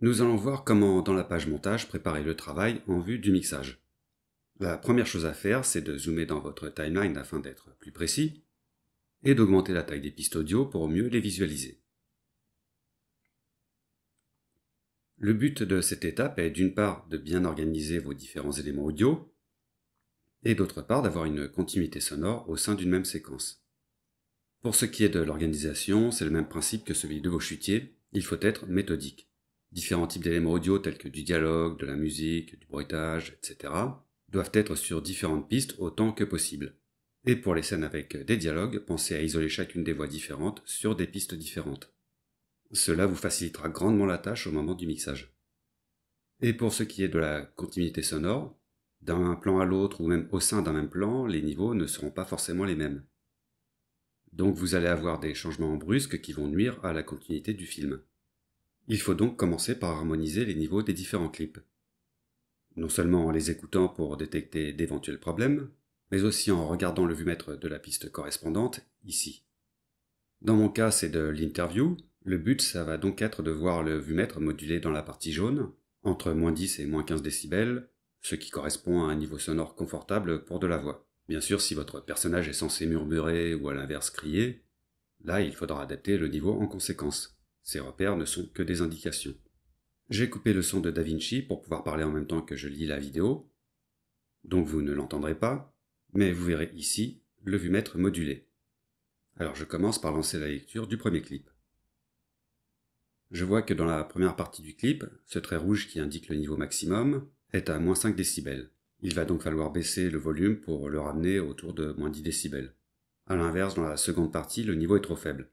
Nous allons voir comment, dans la page montage, préparer le travail en vue du mixage. La première chose à faire, c'est de zoomer dans votre timeline afin d'être plus précis, et d'augmenter la taille des pistes audio pour mieux les visualiser. Le but de cette étape est d'une part de bien organiser vos différents éléments audio, et d'autre part d'avoir une continuité sonore au sein d'une même séquence. Pour ce qui est de l'organisation, c'est le même principe que celui de vos chutiers, il faut être méthodique différents types d'éléments audio tels que du dialogue, de la musique, du bruitage, etc., doivent être sur différentes pistes autant que possible. Et pour les scènes avec des dialogues, pensez à isoler chacune des voix différentes sur des pistes différentes. Cela vous facilitera grandement la tâche au moment du mixage. Et pour ce qui est de la continuité sonore, d'un plan à l'autre ou même au sein d'un même plan, les niveaux ne seront pas forcément les mêmes. Donc vous allez avoir des changements brusques qui vont nuire à la continuité du film. Il faut donc commencer par harmoniser les niveaux des différents clips. Non seulement en les écoutant pour détecter d'éventuels problèmes, mais aussi en regardant le vumètre de la piste correspondante ici. Dans mon cas, c'est de l'interview. Le but, ça va donc être de voir le vumètre modulé dans la partie jaune, entre moins 10 et moins 15 décibels, ce qui correspond à un niveau sonore confortable pour de la voix. Bien sûr, si votre personnage est censé murmurer ou à l'inverse crier, là, il faudra adapter le niveau en conséquence. Ces repères ne sont que des indications. J'ai coupé le son de Da Vinci pour pouvoir parler en même temps que je lis la vidéo, donc vous ne l'entendrez pas, mais vous verrez ici le vu-mètre modulé. Alors je commence par lancer la lecture du premier clip. Je vois que dans la première partie du clip, ce trait rouge qui indique le niveau maximum est à moins 5 décibels. Il va donc falloir baisser le volume pour le ramener autour de moins 10 décibels. A l'inverse, dans la seconde partie, le niveau est trop faible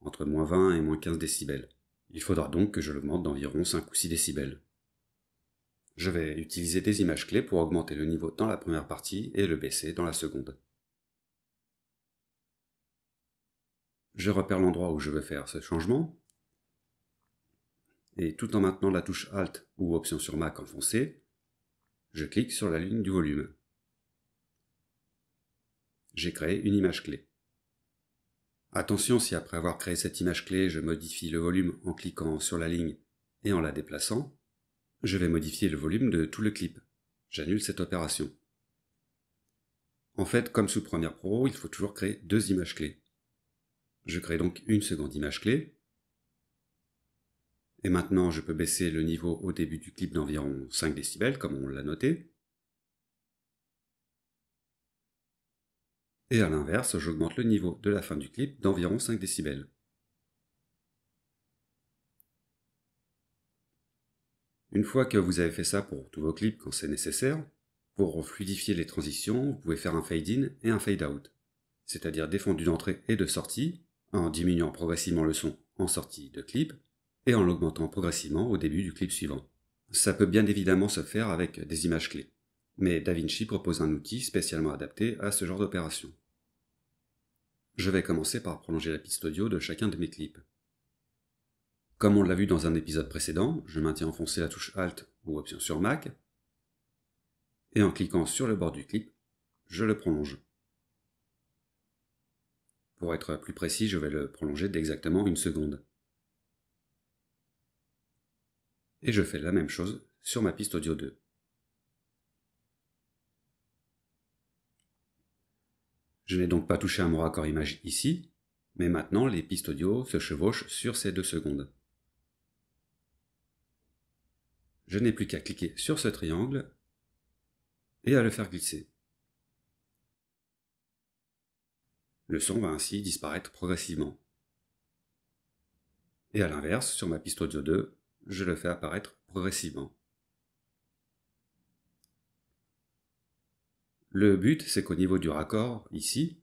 entre moins 20 et moins 15 décibels. Il faudra donc que je l'augmente d'environ 5 ou 6 décibels. Je vais utiliser des images clés pour augmenter le niveau dans la première partie et le baisser dans la seconde. Je repère l'endroit où je veux faire ce changement. Et tout en maintenant la touche Alt ou Option sur Mac enfoncée, je clique sur la ligne du volume. J'ai créé une image clé. Attention si après avoir créé cette image clé, je modifie le volume en cliquant sur la ligne et en la déplaçant, je vais modifier le volume de tout le clip. J'annule cette opération. En fait, comme sous Premiere Pro, il faut toujours créer deux images clés. Je crée donc une seconde image clé. Et maintenant, je peux baisser le niveau au début du clip d'environ 5 décibels, comme on l'a noté. et à l'inverse, j'augmente le niveau de la fin du clip d'environ 5 décibels. Une fois que vous avez fait ça pour tous vos clips quand c'est nécessaire, pour fluidifier les transitions, vous pouvez faire un fade-in et un fade-out, c'est-à-dire défendu d'entrée et de sortie, en diminuant progressivement le son en sortie de clip, et en l'augmentant progressivement au début du clip suivant. Ça peut bien évidemment se faire avec des images clés mais DaVinci propose un outil spécialement adapté à ce genre d'opération. Je vais commencer par prolonger la piste audio de chacun de mes clips. Comme on l'a vu dans un épisode précédent, je maintiens enfoncé la touche Alt ou Option sur Mac, et en cliquant sur le bord du clip, je le prolonge. Pour être plus précis, je vais le prolonger d'exactement une seconde. Et je fais la même chose sur ma piste audio 2. Je n'ai donc pas touché à mon raccord image ici, mais maintenant les pistes audio se chevauchent sur ces deux secondes. Je n'ai plus qu'à cliquer sur ce triangle et à le faire glisser. Le son va ainsi disparaître progressivement. Et à l'inverse, sur ma piste audio 2, je le fais apparaître progressivement. Le but, c'est qu'au niveau du raccord, ici,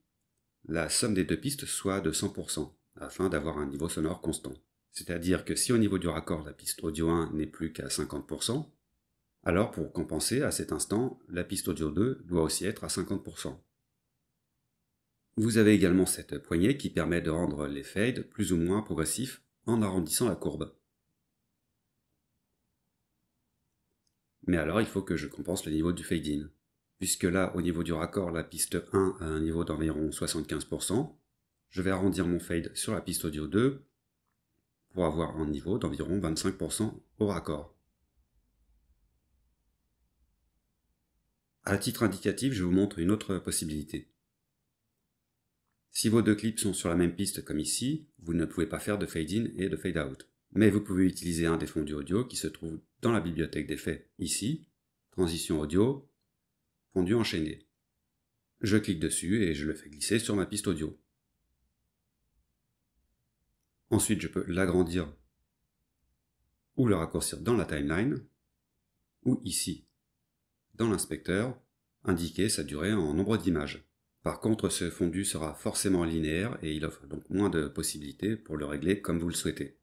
la somme des deux pistes soit de 100%, afin d'avoir un niveau sonore constant. C'est-à-dire que si au niveau du raccord, la piste audio 1 n'est plus qu'à 50%, alors pour compenser à cet instant, la piste audio 2 doit aussi être à 50%. Vous avez également cette poignée qui permet de rendre les fades plus ou moins progressifs en arrondissant la courbe. Mais alors il faut que je compense le niveau du fade-in puisque là, au niveau du raccord, la piste 1 a un niveau d'environ 75%. Je vais arrondir mon fade sur la piste audio 2 pour avoir un niveau d'environ 25% au raccord. À titre indicatif, je vous montre une autre possibilité. Si vos deux clips sont sur la même piste comme ici, vous ne pouvez pas faire de fade-in et de fade-out. Mais vous pouvez utiliser un des fondus audio qui se trouve dans la bibliothèque d'effets ici, transition audio, fondu enchaîné. Je clique dessus et je le fais glisser sur ma piste audio. Ensuite, je peux l'agrandir ou le raccourcir dans la timeline, ou ici, dans l'inspecteur, indiquer sa durée en nombre d'images. Par contre, ce fondu sera forcément linéaire et il offre donc moins de possibilités pour le régler comme vous le souhaitez.